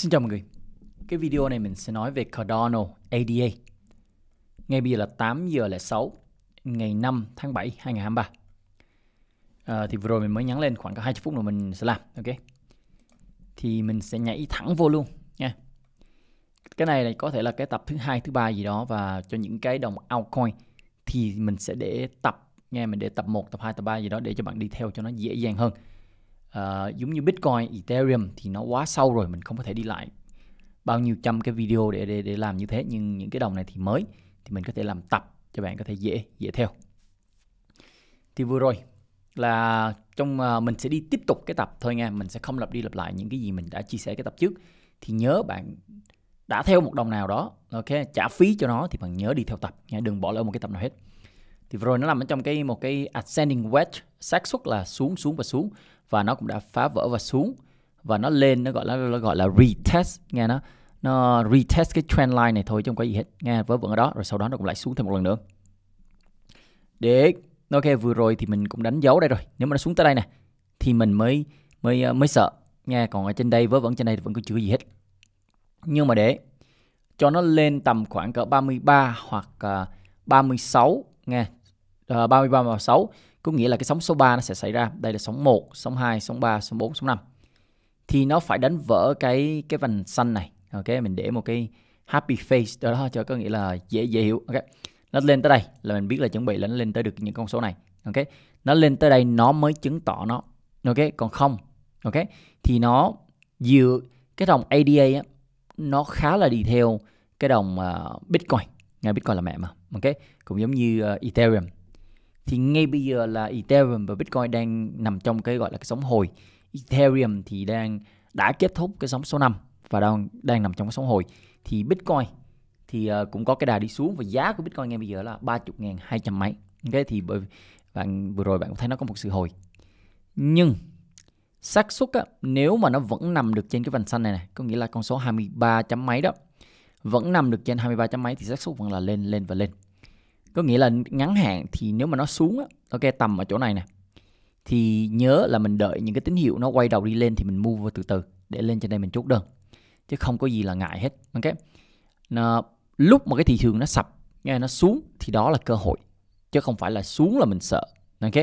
Xin chào mọi người. Cái video này mình sẽ nói về Cardano ADA. Ngay bây giờ là 8 giờ là 6 ngày 5 tháng 7 2023. À, thì vừa rồi mình mới nhắn lên khoảng có 20 phút rồi mình sẽ làm, ok. Thì mình sẽ nhảy thẳng vô luôn nha. Cái này là có thể là cái tập thứ hai, thứ ba gì đó và cho những cái đồng altcoin thì mình sẽ để tập nghe mình để tập 1, tập 2, tập 3 gì đó để cho bạn đi theo cho nó dễ dàng hơn Ờ, giống như Bitcoin, Ethereum thì nó quá sâu rồi mình không có thể đi lại bao nhiêu trăm cái video để để để làm như thế nhưng những cái đồng này thì mới thì mình có thể làm tập cho bạn có thể dễ dễ theo. Thì vừa rồi là trong uh, mình sẽ đi tiếp tục cái tập thôi nha, mình sẽ không lặp đi lặp lại những cái gì mình đã chia sẻ cái tập trước. Thì nhớ bạn đã theo một đồng nào đó, ok, trả phí cho nó thì bạn nhớ đi theo tập nha, đừng bỏ lỡ một cái tập nào hết thì vừa rồi nó nằm ở trong cái một cái ascending wedge xác suất là xuống xuống và xuống và nó cũng đã phá vỡ và xuống và nó lên nó gọi là nó gọi là retest nghe nó nó retest cái trend line này thôi chứ không có gì hết nghe vớ vẩn ở đó rồi sau đó nó cũng lại xuống thêm một lần nữa để ok vừa rồi thì mình cũng đánh dấu đây rồi nếu mà nó xuống tới đây nè thì mình mới mới ờ, mới sợ nghe còn ở trên đây vớ vẩn trên đây vẫn có chưa gì hết nhưng mà để cho nó lên tầm khoảng cỡ 33 hoặc ờ, uh, 36 nghe uh, 33 và 6 có nghĩa là cái sóng số 3 nó sẽ xảy ra. Đây là sóng 1, sóng 2, sóng 3, sóng 4, sóng 5. Thì nó phải đánh vỡ cái cái vành xanh này. Ok, mình để một cái happy face đó, đó cho có nghĩa là dễ dễ hiểu. Ok. Nó lên tới đây là mình biết là chuẩn bị là nó lên tới được những con số này. Ok. Nó lên tới đây nó mới chứng tỏ nó. Ok, còn không. Ok. Thì nó dựa cái đồng ADA á, nó khá là đi theo cái đồng uh, Bitcoin. Bitcoin là mẹ mà. Ok. Cũng giống như uh, Ethereum thì ngay bây giờ là Ethereum và Bitcoin đang nằm trong cái gọi là cái sóng hồi. Ethereum thì đang đã kết thúc cái sóng số 5 và đang đang nằm trong cái sóng hồi. Thì Bitcoin thì ờ, cũng có cái đà đi xuống và giá của Bitcoin ngay bây giờ là 30.200 mấy. thế thì bởi bạn vừa rồi bạn cũng thấy nó có một sự hồi. Nhưng xác suất á, nếu mà nó vẫn nằm được trên cái vành xanh này này, có nghĩa là con số 23 chấm mấy đó vẫn nằm được trên 23 chấm mấy thì xác suất vẫn là lên lên và lên có nghĩa là ngắn hạn thì nếu mà nó xuống á ok tầm ở chỗ này nè thì nhớ là mình đợi những cái tín hiệu nó quay đầu đi lên thì mình mua vào từ từ để lên trên đây mình chốt đơn chứ không có gì là ngại hết ok nó, lúc mà cái thị trường nó sập nghe nó xuống thì đó là cơ hội chứ không phải là xuống là mình sợ ok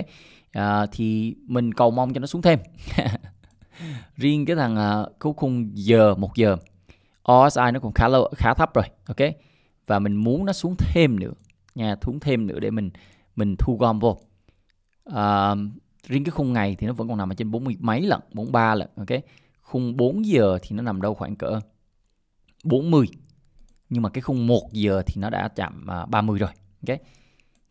à, thì mình cầu mong cho nó xuống thêm riêng cái thằng uh, cuối cùng giờ một giờ OSI nó cũng khá lâu khá thấp rồi ok và mình muốn nó xuống thêm nữa nha thúng thêm nữa để mình mình thu gom vô à, riêng cái khung ngày thì nó vẫn còn nằm ở trên 40 mấy lần 43 lần ok khung 4 giờ thì nó nằm đâu khoảng cỡ 40 nhưng mà cái khung 1 giờ thì nó đã chạm 30 à, rồi ok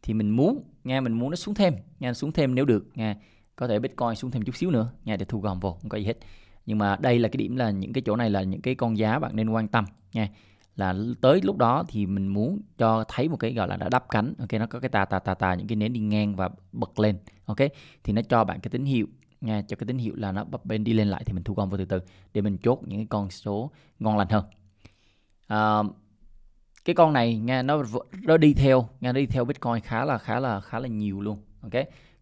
thì mình muốn nha mình muốn nó xuống thêm nha xuống thêm nếu được nha có thể bitcoin xuống thêm chút xíu nữa nha để thu gom vô không có gì hết nhưng mà đây là cái điểm là những cái chỗ này là những cái con giá bạn nên quan tâm nha là tới lúc đó thì mình muốn cho thấy một cái gọi là đã đắp cánh ok nó có cái tà tà tà tà những cái nến đi ngang và bật lên ok thì nó cho bạn cái tín hiệu nha cho cái tín hiệu là nó bắp bên đi lên lại thì mình thu gom vô từ từ để mình chốt những cái con số ngon lành hơn à, cái con này nha nó nó đi theo nha nó đi theo bitcoin khá là khá là khá là nhiều luôn ok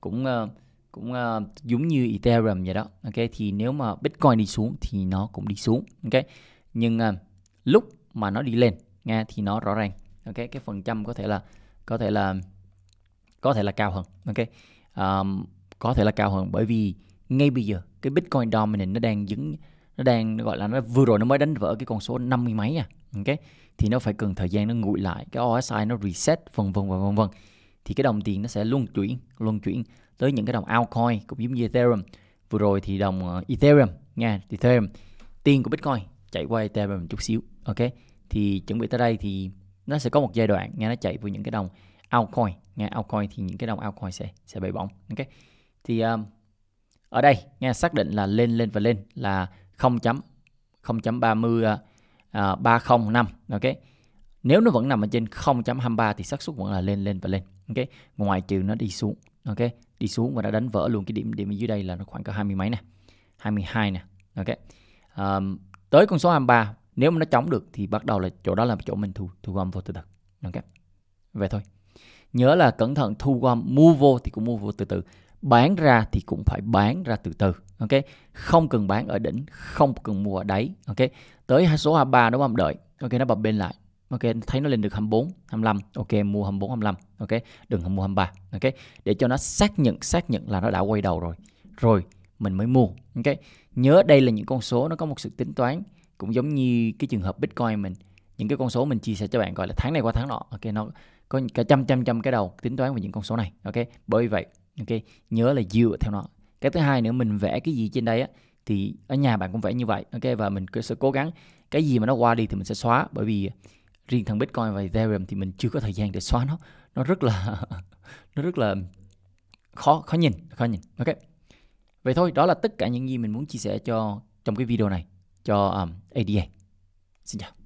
cũng ờ, cũng uh, giống như ethereum vậy đó ok thì nếu mà bitcoin đi xuống thì nó cũng đi xuống ok nhưng uh, lúc mà nó đi lên nghe thì nó rõ ràng ok cái phần trăm có thể là có thể là có thể là cao hơn ok um, có thể là cao hơn bởi vì ngay bây giờ cái bitcoin dominant nó đang dứng nó đang gọi là nó vừa rồi nó mới đánh vỡ cái con số 50 mấy à ok thì nó phải cần thời gian nó nguội lại cái OSI nó reset vân vân vân vân vân thì cái đồng tiền nó sẽ luân chuyển luân chuyển tới những cái đồng altcoin cũng giống như Ethereum vừa rồi thì đồng uh, Ethereum nha Ethereum tiền của Bitcoin chạy qua Ethereum một chút xíu ok thì chuẩn bị tới đây thì nó sẽ có một giai đoạn nghe nó chạy với những cái đồng altcoin nghe altcoin thì những cái đồng altcoin sẽ sẽ bị bỏng ok thì um, ở đây nghe xác định là lên lên và lên là 0 chấm 0.30 uh, 305 ok nếu nó vẫn nằm ở trên 0.23 thì xác suất vẫn là lên lên và lên ok ngoài trừ nó đi xuống ok đi xuống và đã đánh vỡ luôn cái điểm điểm ở dưới đây là nó khoảng cỡ hai mươi mấy nè 22 nè ok um, tới con số 23 nếu mà nó chống được thì bắt đầu là chỗ đó là chỗ mình thu thu gom vô từ từ ok vậy thôi nhớ là cẩn thận thu gom mua vô thì cũng mua vô từ từ bán ra thì cũng phải bán ra từ từ ok không cần bán ở đỉnh không cần mua ở đáy ok tới số 23 đúng không đợi ok nó bập bên lại ok thấy nó lên được 24 25 ok mua 24 25 ok đừng mua 23 ok để cho nó xác nhận xác nhận là nó đã quay đầu rồi rồi mình mới mua ok nhớ đây là những con số nó có một sự tính toán cũng giống như cái trường hợp bitcoin mình những cái con số mình chia sẻ cho bạn gọi là tháng này qua tháng nọ ok nó có cả trăm trăm trăm cái đầu tính toán về những con số này ok bởi vậy ok nhớ là dựa theo nó cái thứ hai nữa mình vẽ cái gì trên đây á thì ở nhà bạn cũng vẽ như vậy ok và mình sẽ cố gắng cái gì mà nó qua đi thì mình sẽ xóa bởi vì riêng thằng bitcoin và ethereum thì mình chưa có thời gian để xóa nó nó rất là nó rất là khó khó nhìn khó nhìn ok vậy thôi đó là tất cả những gì mình muốn chia sẻ cho trong cái video này cho um, ADA. Xin chào.